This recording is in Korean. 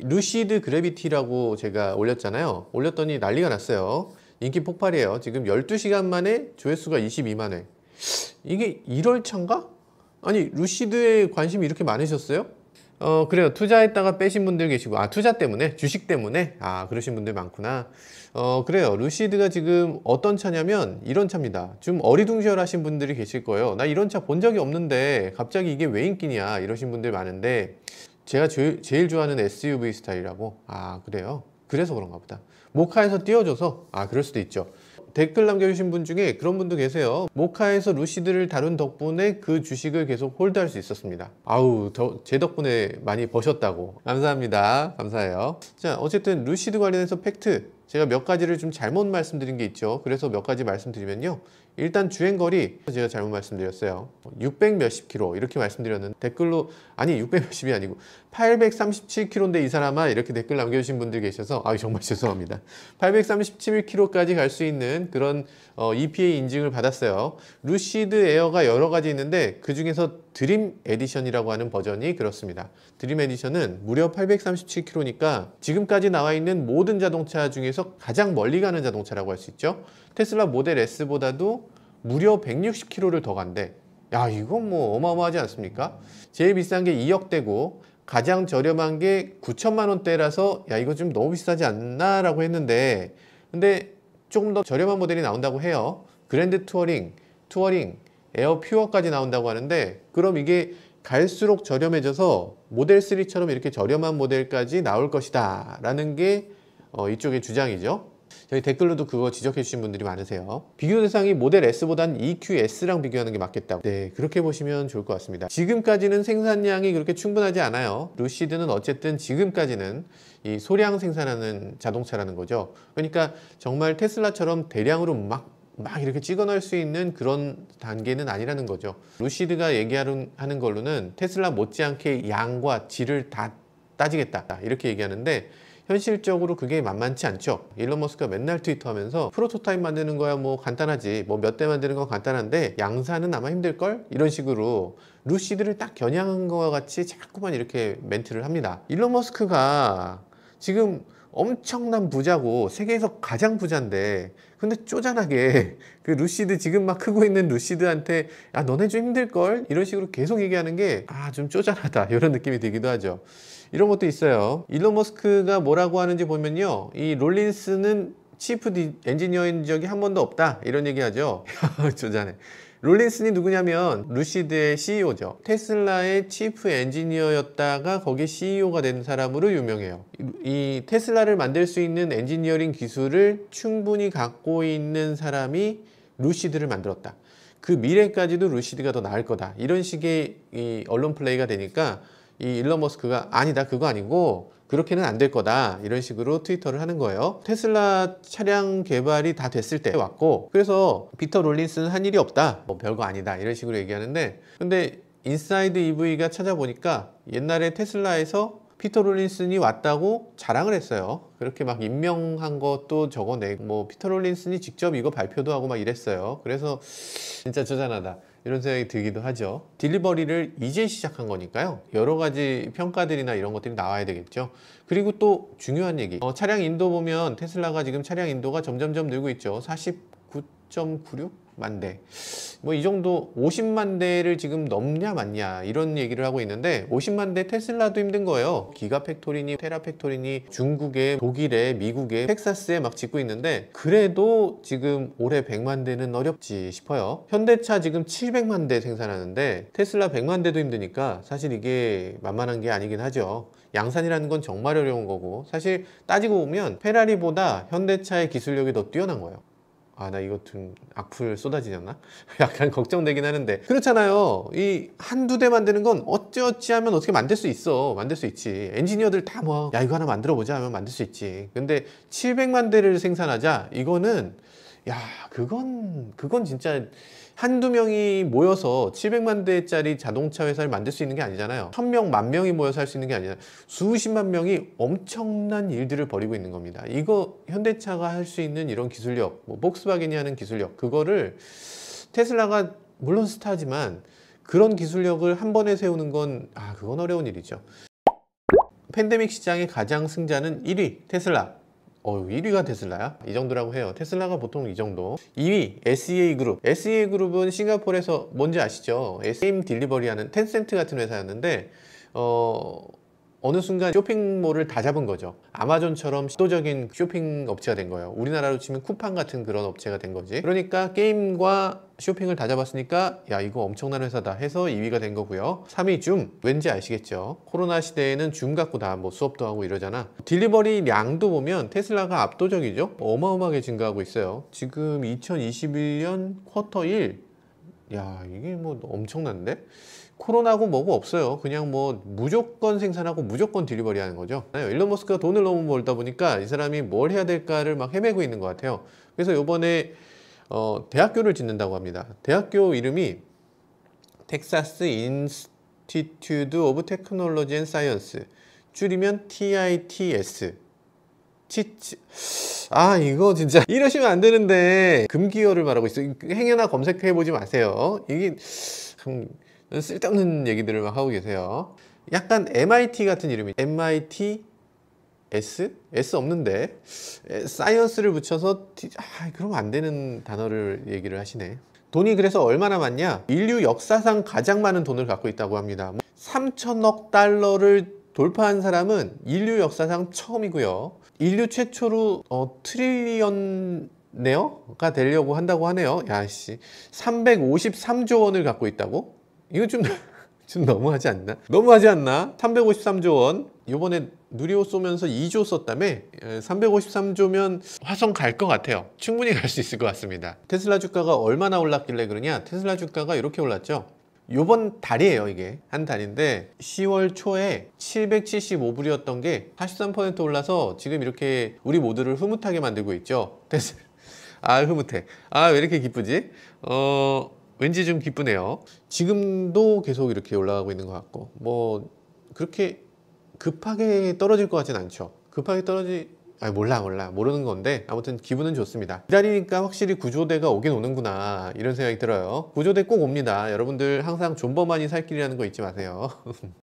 루시드 그래비티라고 제가 올렸잖아요 올렸더니 난리가 났어요 인기 폭발이에요 지금 12시간 만에 조회수가 22만회 이게 1월 차인가? 아니 루시드에 관심이 이렇게 많으셨어요? 어 그래요 투자했다가 빼신 분들 계시고 아 투자 때문에 주식 때문에 아 그러신 분들 많구나 어 그래요 루시드가 지금 어떤 차냐면 이런 차입니다 좀 어리둥절 하신 분들이 계실 거예요 나 이런 차 본 적이 없는데 갑자기 이게 왜 인기냐 이러신 분들 많은데 제가 제, 일 좋아하는 SUV 스타일이라고 아 그래요 그래서 그런가 보다 모카에서 띄워줘서 아 그럴 수도 있죠 댓글 남겨주신 분 중에 그런 분도 계세요 모카에서 루시드를 다룬 덕분에 그 주식을 계속 홀드할 수 있었습니다 아우 더, 제 덕분에 많이 버셨다고 감사합니다 감사해요 자 어쨌든 루시드 관련해서 팩트 제가 몇 가지를 좀 잘못 말씀드린 게 있죠 그래서 몇 가지 말씀드리면요 일단 주행거리 제가 잘못 말씀드렸어요 600 몇십 키로 이렇게 말씀드렸는데 댓글로 아니 600 몇십이 아니고 8 3 7키로인데이 사람아 이렇게 댓글 남겨주신 분들 계셔서 아 정말 죄송합니다 8 3 7키로까지갈 수 있는 그런 어, EPA 인증을 받았어요 루시드 에어가 여러 가지 있는데 그 중에서 드림 에디션이라고 하는 버전이 그렇습니다. 드림 에디션은 무려 837km니까 지금까지 나와 있는 모든 자동차 중에서 가장 멀리 가는 자동차라고 할 수 있죠. 테슬라 모델 S보다도 무려 160km를 더 간대. 야 이건 뭐 어마어마하지 않습니까? 제일 비싼 게 2억대고 가장 저렴한 게 9천만 원대라서 야 이거 좀 너무 비싸지 않나 라고 했는데 근데 조금 더 저렴한 모델이 나온다고 해요. 그랜드 투어링, 투어링, 에어퓨어까지 나온다고 하는데 그럼 이게 갈수록 저렴해져서 모델 3처럼 이렇게 저렴한 모델까지 나올 것이다 라는 게 어, 이쪽의 주장이죠 저희 댓글로도 그거 지적해 주신 분들이 많으세요 비교 대상이 모델 S보단 EQS랑 비교하는 게 맞겠다 네 그렇게 보시면 좋을 것 같습니다 지금까지는 생산량이 그렇게 충분하지 않아요 루시드는 어쨌든 지금까지는 이 소량 생산하는 자동차라는 거죠 그러니까 정말 테슬라처럼 대량으로 막막 이렇게 찍어낼 수 있는 그런 단계는 아니라는 거죠. 루시드가 얘기하는 걸로는 테슬라 못지않게 양과 질을 다 따지겠다 이렇게 얘기하는데 현실적으로 그게 만만치 않죠 일론 머스크가 맨날 트위터하면서 프로토타입 만드는 거야 뭐 간단하지 뭐 몇 대 만드는 건 간단한데 양산은 아마 힘들걸? 이런 식으로 루시드를 딱 겨냥한 거와 같이 자꾸만 이렇게 멘트를 합니다 일론 머스크가 지금 엄청난 부자고 세계에서 가장 부자인데 근데 쪼잔하게 그 루시드 지금 막 크고 있는 루시드한테 아 너네 좀 힘들걸 이런 식으로 계속 얘기하는 게 아 좀 쪼잔하다 이런 느낌이 들기도 하죠 이런 것도 있어요 일론 머스크가 뭐라고 하는지 보면요 이 롤린스는 치프 디, 엔지니어인 적이 한 번도 없다 이런 얘기하죠 쪼잔해 롤린슨이 누구냐면 루시드의 CEO죠. 테슬라의 치프 엔지니어였다가 거기 CEO가 된 사람으로 유명해요. 이 테슬라를 만들 수 있는 엔지니어링 기술을 충분히 갖고 있는 사람이 루시드를 만들었다. 그 미래까지도 루시드가 더 나을 거다. 이런 식의 이 언론 플레이가 되니까 이 일론 머스크가 아니다 그거 아니고 그렇게는 안 될 거다 이런 식으로 트위터를 하는 거예요 테슬라 차량 개발이 다 됐을 때 왔고 그래서 비터 롤린스는 한 일이 없다 뭐 별거 아니다 이런 식으로 얘기하는데 근데 인사이드 EV가 찾아보니까 옛날에 테슬라에서 피터 롤린슨이 왔다고 자랑을 했어요 그렇게 막 임명한 것도 적어내고 뭐 피터 롤린슨이 직접 이거 발표도 하고 막 이랬어요 그래서 진짜 저잔하다 이런 생각이 들기도 하죠 딜리버리를 이제 시작한 거니까요 여러 가지 평가들이나 이런 것들이 나와야 되겠죠 그리고 또 중요한 얘기 어, 차량 인도 보면 테슬라가 지금 차량 인도가 점점점 늘고 있죠 49.96만 대. 뭐 이 정도 50만 대를 지금 넘냐 맞냐 이런 얘기를 하고 있는데 50만 대 테슬라도 힘든 거예요. 기가 팩토리니 테라 팩토리니 중국에 독일에 미국에 텍사스에 막 짓고 있는데 그래도 지금 올해 100만 대는 어렵지 싶어요. 현대차 지금 700만 대 생산하는데 테슬라 100만 대도 힘드니까 사실 이게 만만한 게 아니긴 하죠. 양산이라는 건 정말 어려운 거고 사실 따지고 보면 페라리보다 현대차의 기술력이 더 뛰어난 거예요. 아나 이거 좀 악플 쏟아지잖나 약간 걱정되긴 하는데 그렇잖아요 이 한두 대 만드는 건 어찌어찌 하면 어떻게 만들 수 있어 만들 수 있지 엔지니어들 다 뭐 야 이거 하나 만들어 보자 하면 만들 수 있지 근데 700만 대를 생산하자 이거는 야 그건 그건 진짜 한두 명이 모여서 700만 대짜리 자동차 회사를 만들 수 있는 게 아니잖아요. 천 명, 만 명이 모여서 할 수 있는 게 아니라 수십만 명이 엄청난 일들을 벌이고 있는 겁니다. 이거 현대차가 할 수 있는 이런 기술력, 뭐복스바겐이 하는 기술력, 그거를 테슬라가 물론 스타지만 그런 기술력을 한 번에 세우는 건 아, 그건 어려운 일이죠. 팬데믹 시장의 가장 승자는 1위 테슬라 어, 1위가 테슬라야? 이 정도라고 해요. 테슬라가 보통 이 정도. 2위 SEA 그룹. SEA 그룹은 싱가포르에서 뭔지 아시죠? SM e 딜리버리하는 텐센트 같은 회사였는데 어, 어느 순간 쇼핑몰을 다 잡은 거죠 아마존처럼 시도적인 쇼핑 업체가 된 거예요 우리나라로 치면 쿠팡 같은 그런 업체가 된 거지 그러니까 게임과 쇼핑을 다 잡았으니까 야 이거 엄청난 회사다 해서 2위가 된 거고요 3위 줌 왠지 아시겠죠 코로나 시대에는 줌 갖고 다 뭐 수업도 하고 이러잖아 딜리버리 양도 보면 테슬라가 압도적이죠 어마어마하게 증가하고 있어요 지금 2021년 쿼터 1야 이게 뭐 엄청난데 코로나고 뭐고 없어요 그냥 뭐 무조건 생산하고 무조건 딜리버리 하는 거죠 네, 일론 머스크가 돈을 너무 벌다 보니까 이 사람이 뭘 해야 될까를 막 헤매고 있는 것 같아요 그래서 요번에 어, 대학교를 짓는다고 합니다 대학교 이름이 텍사스 인스티튜드 오브 테크놀로지 앤 사이언스 줄이면 TITS 치치 아 이거 진짜 이러시면 안 되는데 금기어를 말하고 있어요 행여나 검색해 보지 마세요 이게 참 쓸데없는 얘기들을 막 하고 계세요 약간 MIT 같은 이름이 MIT S? S 없는데 사이언스를 붙여서 아 그러면 안 되는 단어를 얘기를 하시네 돈이 그래서 얼마나 많냐 인류 역사상 가장 많은 돈을 갖고 있다고 합니다 3천억 달러를 돌파한 사람은 인류 역사상 처음이고요 인류 최초로 어, 트릴리언 네어가 되려고 한다고 하네요. 야씨, 353조 원을 갖고 있다고? 이거 좀, 좀 너무하지 않나? 너무하지 않나? 353조 원. 요번에 누리호 쏘면서 2조 썼다며 353조면 예, 화성 갈 것 같아요 충분히 갈 수 있을 것 같습니다 테슬라 주가가 얼마나 올랐길래 그러냐 테슬라 주가가 이렇게 올랐죠 요번 달이에요 이게 한 달인데 10월 초에 775불이었던 게43% 올라서 지금 이렇게 우리 모두를 흐뭇하게 만들고 있죠 됐어 아 흐뭇해 아 왜 이렇게 기쁘지 어 왠지 좀 기쁘네요 지금도 계속 이렇게 올라가고 있는 것 같고 뭐 그렇게 급하게 떨어질 것 같진 않죠 급하게 떨어지 아 몰라 몰라 모르는 건데 아무튼 기분은 좋습니다 기다리니까 확실히 구조대가 오긴 오는구나 이런 생각이 들어요 구조대 꼭 옵니다 여러분들 항상 존버만이 살길이라는 거 잊지 마세요